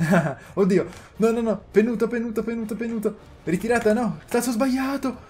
Oddio, no, no, no, penuto, penuto, penuto, penuto. Ritirata, no, tasto sbagliato.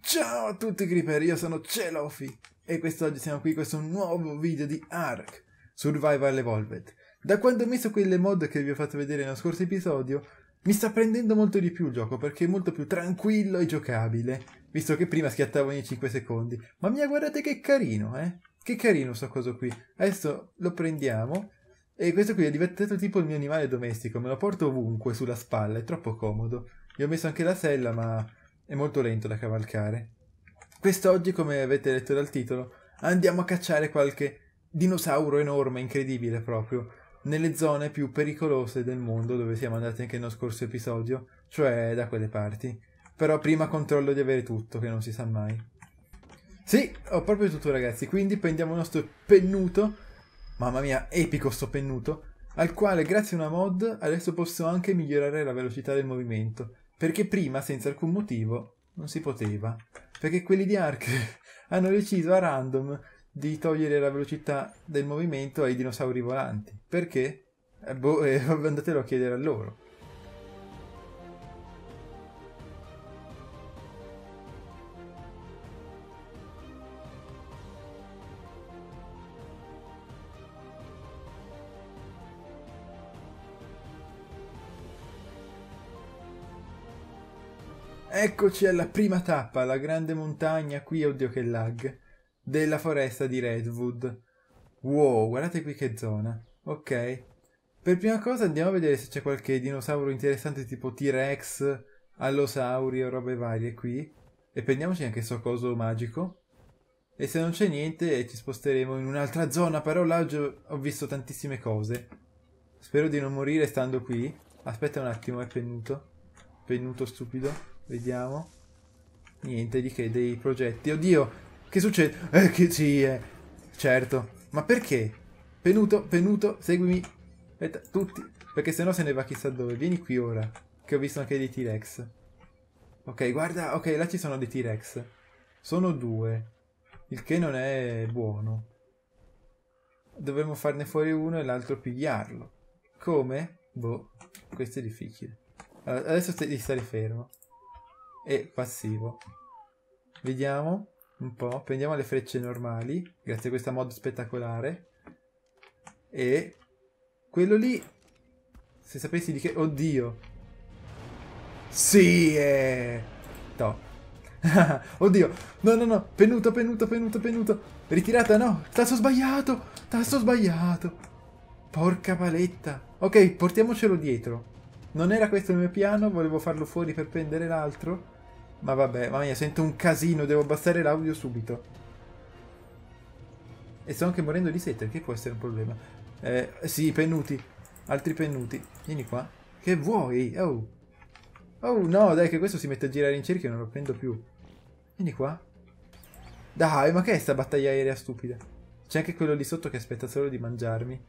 Ciao a tutti Creeper, io sono Celofi e quest'oggi siamo qui con un nuovo video di Ark Survival Evolved. Da quando ho messo quelle mod che vi ho fatto vedere nello scorso episodio, mi sta prendendo molto di più il gioco perché è molto più tranquillo e giocabile, visto che prima schiattavo ogni 5 secondi. Ma mia, guardate che carino, eh? Che carino sto coso qui. Adesso lo prendiamo e questo qui è diventato tipo il mio animale domestico, me lo porto ovunque sulla spalla, è troppo comodo. Gli ho messo anche la sella, ma è molto lento da cavalcare. Quest'oggi, come avete letto dal titolo, andiamo a cacciare qualche dinosauro enorme, incredibile proprio nelle zone più pericolose del mondo dove siamo andati anche nello scorso episodio, cioè da quelle parti. Però prima controllo di avere tutto, che non si sa mai. Sì, ho proprio tutto ragazzi, quindi prendiamo il nostro pennuto, mamma mia, epico sto pennuto, al quale grazie a una mod adesso posso anche migliorare la velocità del movimento, perché prima senza alcun motivo non si poteva, perché quelli di Ark hanno deciso a random di togliere la velocità del movimento ai dinosauri volanti. Perché? Eh, boh, eh, andatelo a chiedere a loro. Eccoci alla prima tappa, la grande montagna qui, oddio che lag della foresta di Redwood. Wow, guardate qui che zona. Ok. Per prima cosa andiamo a vedere se c'è qualche dinosauro interessante tipo T-Rex, Allosauri o robe varie qui. E prendiamoci anche questo coso magico. E se non c'è niente eh, ci sposteremo in un'altra zona, però là ho visto tantissime cose. Spero di non morire stando qui. Aspetta un attimo, è pennuto. Pennuto stupido. Vediamo. Niente di che, dei progetti. Oddio, che succede? Eh, che sì, eh. Certo. Ma perché? Venuto, venuto, seguimi. Aspetta, tutti. Perché sennò se ne va chissà dove. Vieni qui ora. Che ho visto anche dei T-Rex. Ok, guarda, ok, là ci sono dei T-Rex. Sono due. Il che non è buono. Dovremmo farne fuori uno e l'altro pigliarlo. Come? Boh, questo è difficile. Allora, adesso devi stare fermo. E passivo. Vediamo un po', prendiamo le frecce normali, grazie a questa mod spettacolare, e quello lì, se sapessi di che... Oddio! Sì! Eh! Top! Oddio! No, no, no! Penuto, penuto, penuto, penuto! Ritirata, no! Tasto sbagliato! Tasto sbagliato! Porca paletta! Ok, portiamocelo dietro. Non era questo il mio piano, volevo farlo fuori per prendere l'altro. Ma vabbè, mamma mia, sento un casino, devo abbassare l'audio subito. E sto anche morendo di sete, che può essere un problema. Eh, sì, pennuti. Altri pennuti. Vieni qua. Che vuoi? Oh. Oh, no, dai, che questo si mette a girare in cerchio e non lo prendo più. Vieni qua. Dai, ma che è sta battaglia aerea stupida? C'è anche quello lì sotto che aspetta solo di mangiarmi.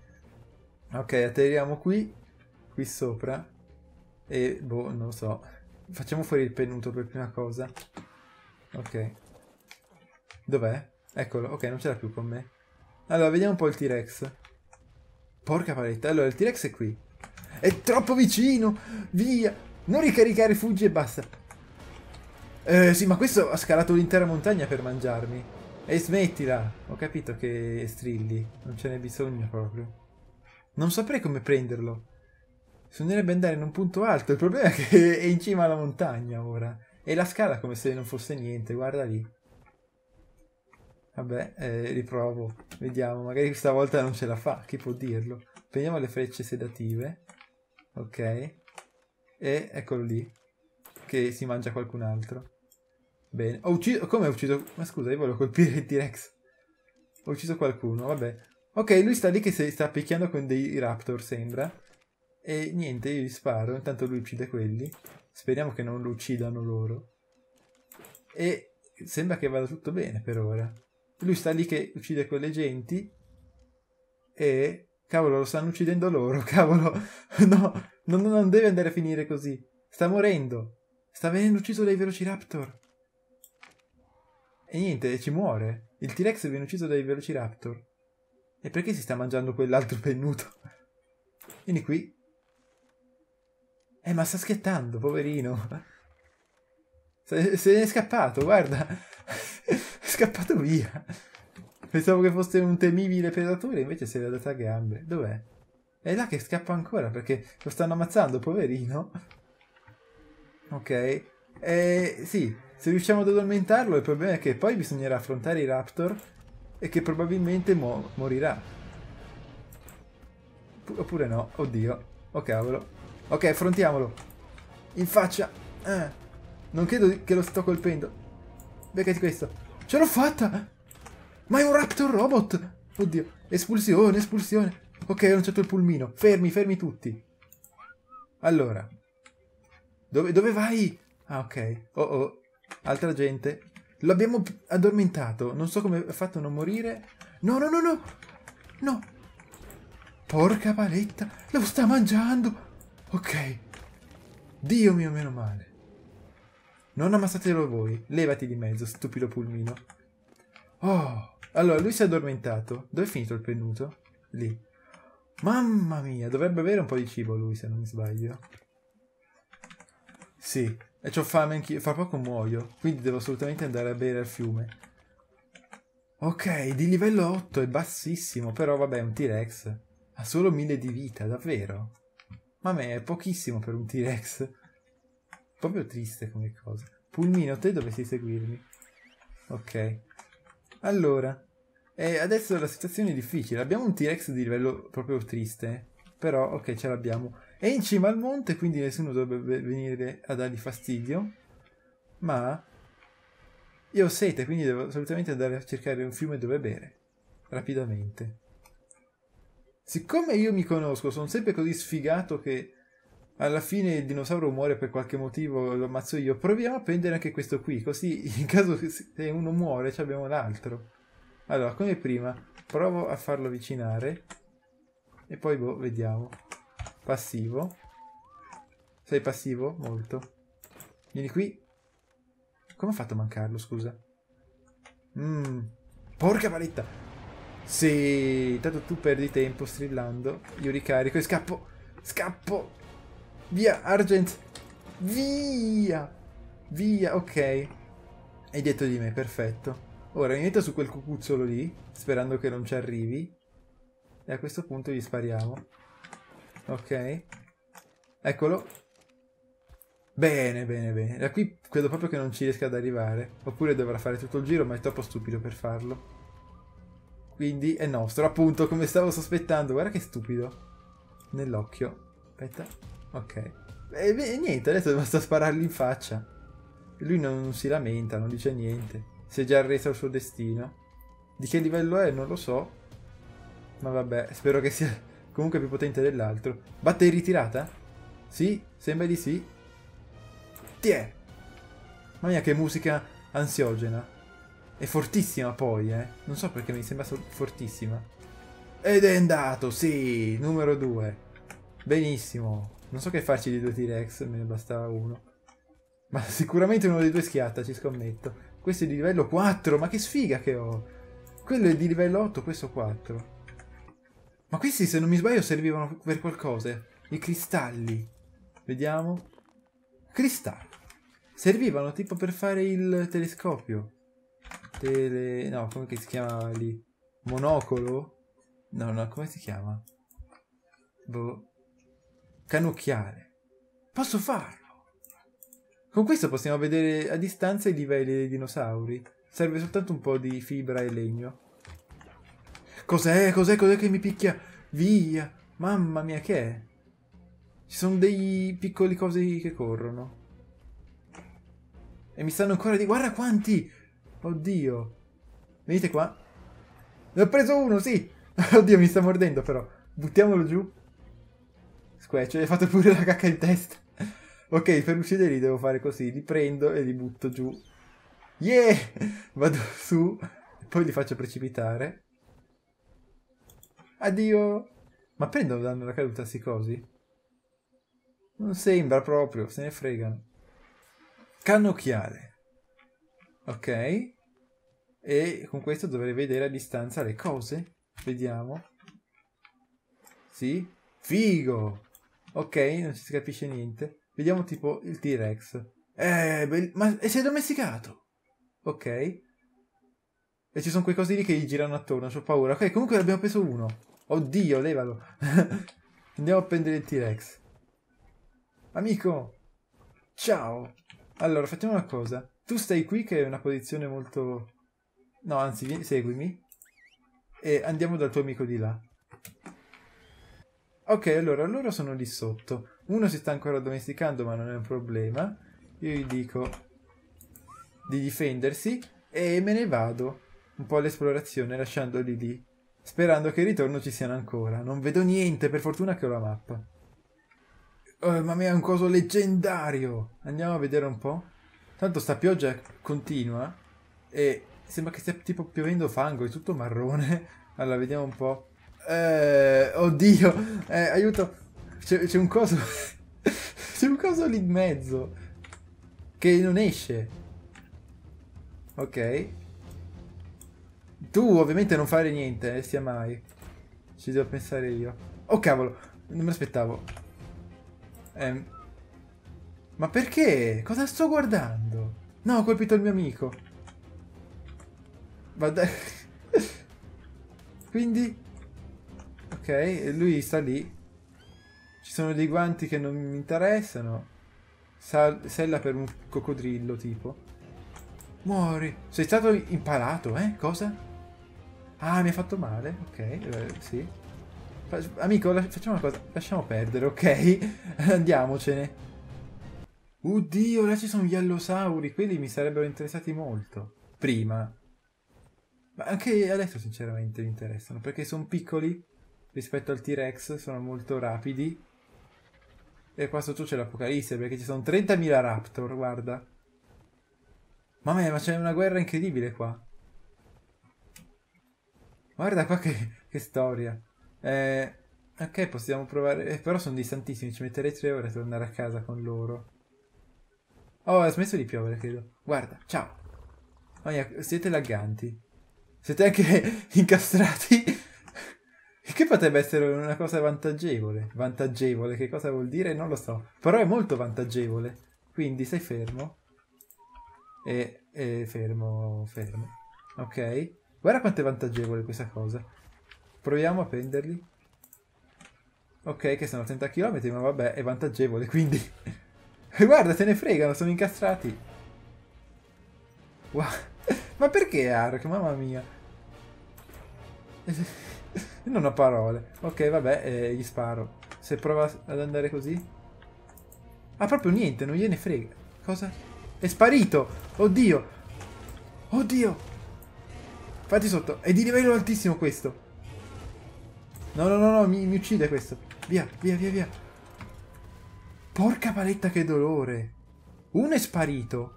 Ok, atterriamo qui. Qui sopra. E, boh, non lo so. Facciamo fuori il penuto per prima cosa. Ok. Dov'è? Eccolo, ok, non ce l'ha più con me. Allora, vediamo un po' il T-Rex. Porca paletta, allora il T-Rex è qui. È troppo vicino! Via! Non ricaricare, fuggi e basta. Eh, sì, ma questo ha scalato l'intera montagna per mangiarmi. E smettila! Ho capito che strilli. Non ce n'è bisogno proprio. Non saprei come prenderlo bisognerebbe andare in un punto alto. Il problema è che è in cima alla montagna ora. E la scala come se non fosse niente, guarda lì. Vabbè, eh, riprovo. Vediamo, magari stavolta non ce la fa, chi può dirlo? Prendiamo le frecce sedative. Ok. E eccolo lì. Che si mangia qualcun altro. Bene. Ho ucciso... Come ho ucciso... Ma scusa, io volevo colpire il T-Rex. Ho ucciso qualcuno, vabbè. Ok, lui sta lì che si sta picchiando con dei raptor, sembra. E niente, io gli sparo, intanto lui uccide quelli. Speriamo che non lo uccidano loro. E sembra che vada tutto bene per ora. Lui sta lì che uccide quelle genti e... Cavolo, lo stanno uccidendo loro, cavolo. No, non, non deve andare a finire così. Sta morendo. Sta venendo ucciso dai Velociraptor. E niente, ci muore. Il T-Rex viene ucciso dai Velociraptor. E perché si sta mangiando quell'altro pennuto? Vieni qui. Eh, ma sta schettando, poverino. Se, se ne è scappato, guarda. è scappato via. Pensavo che fosse un temibile predatore, invece si è dato a gambe. Dov'è? È là che scappa ancora, perché lo stanno ammazzando, poverino. Ok. Eh, sì, se riusciamo ad addormentarlo, il problema è che poi bisognerà affrontare i Raptor e che probabilmente mo morirà. P oppure no, oddio. Oh cavolo. Ok, affrontiamolo. In faccia. Eh. Non credo che lo sto colpendo. Beccati questo. Ce l'ho fatta! Ma è un Raptor Robot! Oddio. Espulsione, espulsione. Ok, ho lanciato il pulmino. Fermi, fermi tutti. Allora. Dove, dove vai? Ah, ok. Oh, oh. Altra gente. L'abbiamo addormentato. Non so come ha fatto a non morire. No, no, no, no. No. Porca paletta. Lo sta mangiando. Ok. Dio mio, meno male. Non ammazzatelo voi. Levati di mezzo, stupido pulmino. Oh. Allora, lui si è addormentato. Dove è finito il pennuto? Lì. Mamma mia, dovrebbe avere un po' di cibo lui, se non mi sbaglio. Sì, e c'ho fame anch'io. Fra poco muoio, quindi devo assolutamente andare a bere al fiume. Ok, di livello 8 è bassissimo, però vabbè, un T-Rex. Ha solo 1000 di vita, davvero? Ma a me è pochissimo per un T-Rex. Proprio triste come cosa. Pulmino, te dovresti seguirmi. Ok. Allora. Eh, adesso la situazione è difficile. Abbiamo un T-Rex di livello proprio triste. Però, ok, ce l'abbiamo. È in cima al monte, quindi nessuno dovrebbe venire a dargli fastidio. Ma... Io ho sete, quindi devo assolutamente andare a cercare un fiume dove bere. Rapidamente. Siccome io mi conosco, sono sempre così sfigato che alla fine il dinosauro muore per qualche motivo, lo ammazzo io. Proviamo a prendere anche questo qui, così in caso se uno muore abbiamo l'altro. Allora, come prima, provo a farlo avvicinare. E poi, boh, vediamo. Passivo. Sei passivo? Molto. Vieni qui. Come ho fatto a mancarlo, scusa? Mmm. Porca paletta! Sì, tanto tu perdi tempo strillando. Io ricarico e scappo. Scappo. Via, Argent. Via. Via, ok. È dietro di me, perfetto. Ora mi metto su quel cucuzzolo lì, sperando che non ci arrivi. E a questo punto gli spariamo. Ok. Eccolo. Bene, bene, bene. Da qui credo proprio che non ci riesca ad arrivare. Oppure dovrà fare tutto il giro, ma è troppo stupido per farlo. Quindi è nostro, appunto, come stavo sospettando. Guarda che stupido. Nell'occhio. Aspetta. Ok. E beh, niente, adesso basta sparargli in faccia. Lui non, non si lamenta, non dice niente. Si è già arreso al suo destino. Di che livello è? Non lo so. Ma vabbè, spero che sia comunque più potente dell'altro. Batte in ritirata? Sì, sembra di sì. Tiè! Mamma mia, che musica ansiogena. È fortissima poi, eh. Non so perché mi sembra fortissima. Ed è andato, sì, numero 2. Benissimo. Non so che farci di due T-Rex, me ne bastava uno. Ma sicuramente uno dei due schiatta, ci scommetto. Questo è di livello 4, ma che sfiga che ho. Quello è di livello 8, questo 4. Ma questi, se non mi sbaglio, servivano per qualcosa. I cristalli. Vediamo. Cristalli. Servivano tipo per fare il telescopio. Tele... No, come si chiama lì? Monocolo? No, no, come si chiama? Boh. Canocchiale. Posso farlo! Con questo possiamo vedere a distanza i livelli dei dinosauri. Serve soltanto un po' di fibra e legno. Cos'è? Cos'è? Cos'è che mi picchia? Via! Mamma mia, che è? Ci sono dei piccoli cose che corrono. E mi stanno ancora di... Guarda quanti! Oddio. Venite qua. Ne ho preso uno, sì. Oddio, mi sta mordendo però. Buttiamolo giù. Squatch, hai fatto pure la cacca in testa. ok, per ucciderli devo fare così. Li prendo e li butto giù. Yeah! Vado su. Poi li faccio precipitare. Addio! Ma prendono danno la caduta sti cosi? Non sembra proprio, se ne fregano. Cannocchiale. Ok e con questo dovrei vedere a distanza le cose. Vediamo. Sì? Figo! Ok, non si capisce niente. Vediamo tipo il T-Rex. Eh, ma e si è domesticato! Ok. E ci sono quei cosi lì che gli girano attorno, ho paura. Ok, comunque ne abbiamo preso uno. Oddio, levalo. Andiamo a prendere il T-Rex. Amico! Ciao! Allora, facciamo una cosa. Tu stai qui che è una posizione molto No, anzi, vieni, seguimi. E andiamo dal tuo amico di là. Ok, allora, loro sono lì sotto. Uno si sta ancora addomesticando, ma non è un problema. Io gli dico di difendersi e me ne vado un po' all'esplorazione lasciandoli lì, sperando che il ritorno ci siano ancora. Non vedo niente, per fortuna che ho la mappa. Oh, ma è un coso leggendario! Andiamo a vedere un po'. Tanto sta pioggia continua e Sembra che stia tipo piovendo fango, è tutto marrone. Allora, vediamo un po'. Eh, oddio, eh, aiuto. C'è un coso... C'è un coso lì in mezzo. Che non esce. Ok. Tu ovviamente non fare niente, eh, sia mai. Ci devo pensare io. Oh cavolo, non me l'aspettavo. Eh, ma perché? Cosa sto guardando? No, ho colpito il mio amico. Vabbè. Quindi... Ok, lui sta lì. Ci sono dei guanti che non mi interessano. Sal sella per un coccodrillo, tipo. Muori. Sei stato impalato, eh? Cosa? Ah, mi ha fatto male. Ok, eh, sì. Fa amico, facciamo una cosa. Lasciamo perdere, ok? Andiamocene. Oddio, là ci sono gli allosauri. Quelli mi sarebbero interessati molto. Prima. Ma anche adesso sinceramente mi interessano, perché sono piccoli rispetto al T-Rex, sono molto rapidi. E qua sotto c'è l'apocalisse, perché ci sono 30.000 Raptor, guarda. Mamma mia, ma c'è una guerra incredibile qua. Guarda qua che, che storia. Eh, ok, possiamo provare... Eh, però sono distantissimi, ci metterei tre ore a tornare a casa con loro. Oh, ha smesso di piovere, credo. Guarda, ciao. Oh, yeah, siete lagganti. Siete anche incastrati. che potrebbe essere una cosa vantaggevole. Vantaggevole, che cosa vuol dire? Non lo so. Però è molto vantaggevole. Quindi sei fermo. E, e fermo, fermo. Ok. Guarda quanto è vantaggevole questa cosa. Proviamo a prenderli. Ok, che sono 30 km, ma vabbè, è vantaggevole, quindi... Guarda, se ne fregano, sono incastrati. Wow. ma perché Ark? Mamma mia. non ho parole. Ok, vabbè, eh, gli sparo. Se prova ad andare così... Ah, proprio niente, non gliene frega. Cosa? È sparito! Oddio! Oddio! Fatti sotto, è di livello altissimo questo. No, no, no, no, mi, mi uccide questo. Via, via, via, via. Porca paletta che dolore. Uno è sparito.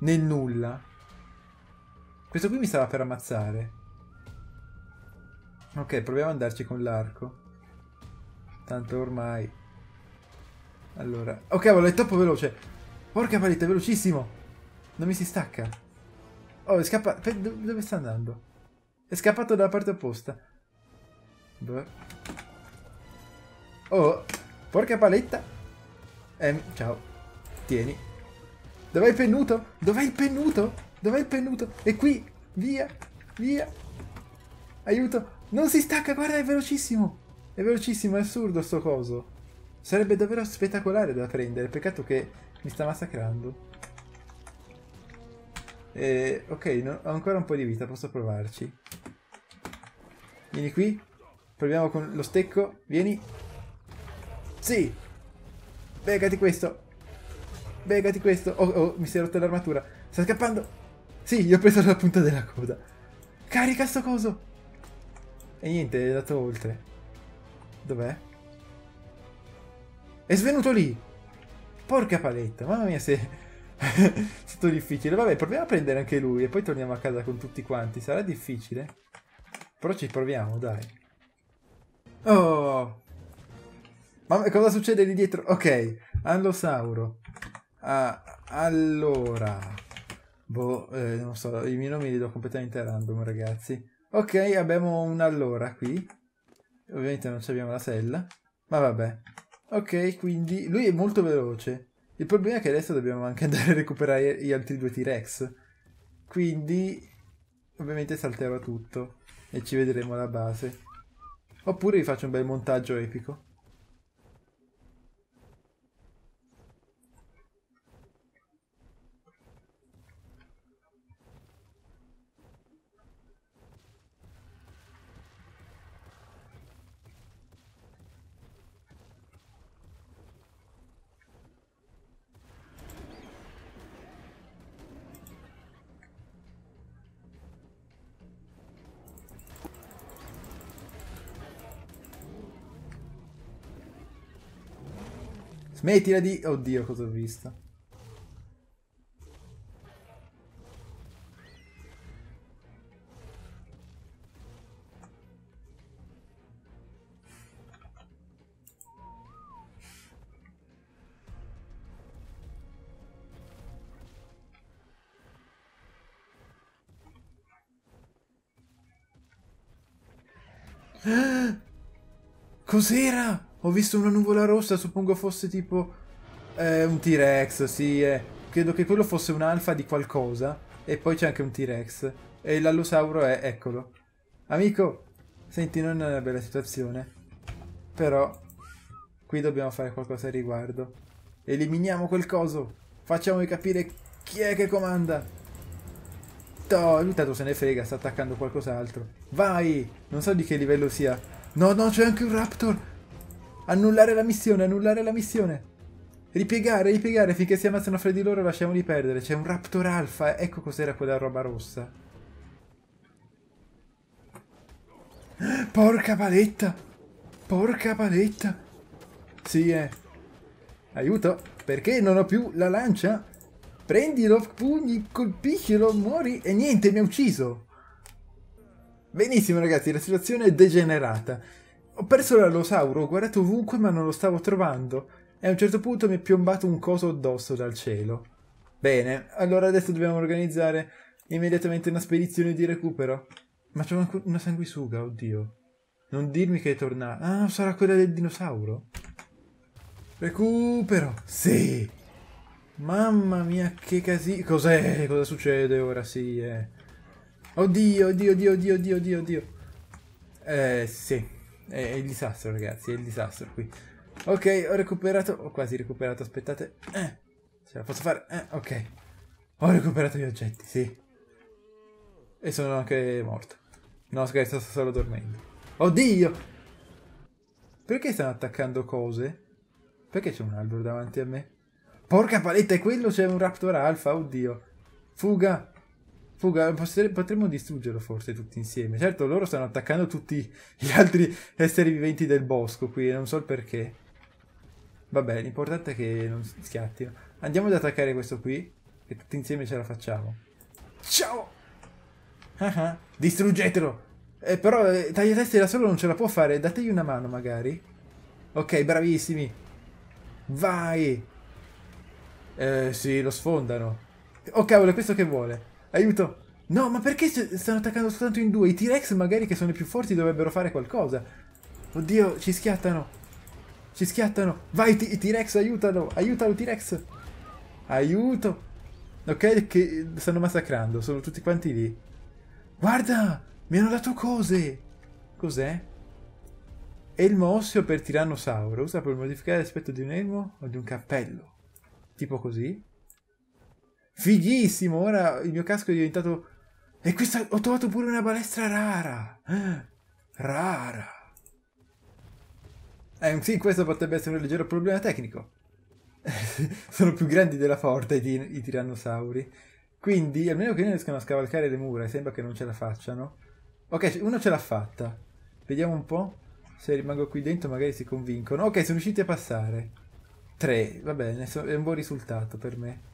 Nel nulla. Questo qui mi stava per ammazzare. Ok, proviamo ad andarci con l'arco. Tanto ormai... Allora... Oh cavolo, è troppo veloce. Porca paletta, è velocissimo. Non mi si stacca. Oh, è scappato... Dove sta andando? È scappato dalla parte opposta. Dove? Oh, porca paletta. Eh, ciao. Tieni. Dov'è il pennuto? Dov'è il pennuto? Dov'è il pennuto? È qui! Via! Via! Aiuto! Non si stacca, guarda, è velocissimo! È velocissimo, è assurdo sto coso. Sarebbe davvero spettacolare da prendere, peccato che mi sta massacrando. Eh, ok, no, ho ancora un po' di vita, posso provarci. Vieni qui. Proviamo con lo stecco. Vieni. Sì! Begati questo! Begati questo! Oh, oh, mi si è rotta l'armatura. Sta scappando! Sì, gli ho preso la punta della coda. Carica sto coso! E niente, è andato oltre. Dov'è? È svenuto lì! Porca paletta, mamma mia se... è stato difficile. Vabbè, proviamo a prendere anche lui e poi torniamo a casa con tutti quanti. Sarà difficile? Però ci proviamo, dai. Oh! Ma cosa succede lì dietro? Ok, Allosauro. Ah, allora... Boh, eh, non so, i miei nomi li do completamente a random, ragazzi. Ok, abbiamo un allora qui. Ovviamente non abbiamo la sella, ma vabbè. Ok, quindi lui è molto veloce. Il problema è che adesso dobbiamo anche andare a recuperare gli altri due T-Rex. Quindi, ovviamente salterò tutto e ci vedremo alla base. Oppure vi faccio un bel montaggio epico. Mettila di... Oddio, cosa ho visto. Cos'era? Ho visto una nuvola rossa, suppongo fosse tipo eh, un T-Rex, sì. Eh. Credo che quello fosse un alfa di qualcosa. E poi c'è anche un T-Rex. E l'allosauro è... eccolo. Amico, senti, non è una bella situazione. Però qui dobbiamo fare qualcosa al riguardo. Eliminiamo quel coso. Facciamo capire chi è che comanda. No, lui tanto se ne frega, sta attaccando qualcos'altro. Vai! Non so di che livello sia. No, no, c'è anche un raptor! Annullare la missione, annullare la missione. Ripiegare, ripiegare, finché si ammazzano fra di loro lasciamoli perdere. C'è un Raptor Alpha, ecco cos'era quella roba rossa. Porca paletta! Porca paletta! Sì, eh. Aiuto! Perché non ho più la lancia? Prendilo, pugni, colpiscilo, muori e niente, mi ha ucciso! Benissimo ragazzi, la situazione è degenerata. Ho perso l'allosauro, ho guardato ovunque ma non lo stavo trovando. E a un certo punto mi è piombato un coso addosso dal cielo. Bene, allora adesso dobbiamo organizzare immediatamente una spedizione di recupero. Ma c'è una sanguisuga, oddio. Non dirmi che è tornata. Ah, sarà quella del dinosauro? Recupero! Sì! Mamma mia, che casino. Cos'è? Cosa succede ora? Sì, eh. Oddio, oddio, oddio, oddio, oddio, oddio. Eh, sì. È, il disastro, ragazzi, è il disastro qui. Ok, ho recuperato, ho quasi recuperato, aspettate. Eh, ce la posso fare? Eh, ok. Ho recuperato gli oggetti, sì. E sono anche morto. No, scherzo, sto solo dormendo. Oddio! Perché stanno attaccando cose? Perché c'è un albero davanti a me? Porca paletta, è quello? C'è un Raptor alfa, oddio. Fuga! Fuga, potremmo distruggerlo forse tutti insieme. Certo, loro stanno attaccando tutti gli altri esseri viventi del bosco qui, non so il perché. Vabbè, l'importante è che non schiattino. Andiamo ad attaccare questo qui, e tutti insieme ce la facciamo. Ciao! distruggetelo! Eh, però eh, tagliatesti da solo non ce la può fare, dategli una mano magari. Ok, bravissimi. Vai! Eh, sì, lo sfondano. Oh cavolo, è questo che vuole. Aiuto! No, ma perché stanno attaccando soltanto in due? I T-Rex magari che sono i più forti dovrebbero fare qualcosa. Oddio, ci schiattano. Ci schiattano. Vai, T-Rex, aiutalo. Aiutalo, T-Rex. Aiuto. Ok, che stanno massacrando. Sono tutti quanti lì. Guarda, mi hanno dato cose. Cos'è? Elmo osseo per tirannosauro. Usa per modificare l'aspetto di un elmo o di un cappello. Tipo così. Fighissimo, ora il mio casco è diventato... E questa... ho trovato pure una balestra rara. Rara. Eh, sì, questo potrebbe essere un leggero problema tecnico. Sono più grandi della forte i, i tirannosauri. Quindi, almeno che non riescano a scavalcare le mura, sembra che non ce la facciano. Ok, uno ce l'ha fatta. Vediamo un po'. Se rimango qui dentro magari si convincono. Ok, sono riusciti a passare. Tre, va bene, è un buon risultato per me.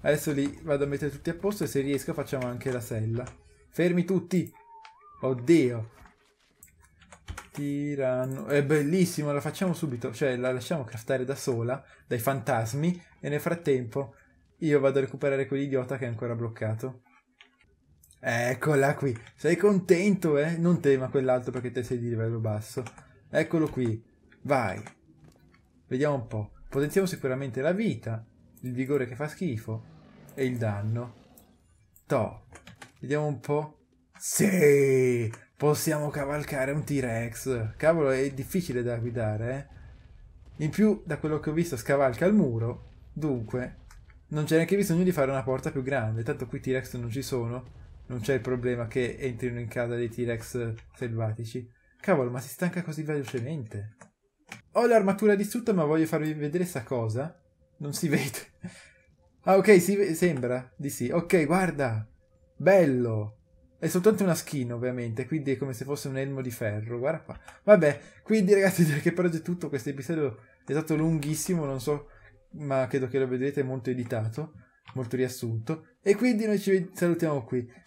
Adesso li vado a mettere tutti a posto e se riesco facciamo anche la sella. Fermi tutti! Oddio! Tirano... È bellissimo, la facciamo subito. Cioè, la lasciamo craftare da sola, dai fantasmi, e nel frattempo io vado a recuperare quell'idiota che è ancora bloccato. Eccola qui. Sei contento, eh? Non tema quell'altro perché te sei di livello basso. Eccolo qui. Vai. Vediamo un po'. Potenziamo sicuramente la vita il vigore che fa schifo e il danno. Toh, vediamo un po'. Sì, possiamo cavalcare un T-Rex. Cavolo, è difficile da guidare, eh? In più, da quello che ho visto, scavalca il muro. Dunque, non c'è neanche bisogno di fare una porta più grande, tanto qui T-Rex non ci sono. Non c'è il problema che entrino in casa dei T-Rex selvatici. Cavolo, ma si stanca così velocemente. Ho l'armatura distrutta, ma voglio farvi vedere sta cosa. Non si vede. Ah, ok, si sembra di sì. Ok, guarda. Bello. È soltanto una skin, ovviamente, quindi è come se fosse un elmo di ferro. Guarda qua. Vabbè, quindi ragazzi, direi che per oggi è tutto. Questo episodio è stato lunghissimo, non so, ma credo che lo vedrete molto editato, molto riassunto. E quindi noi ci salutiamo qui.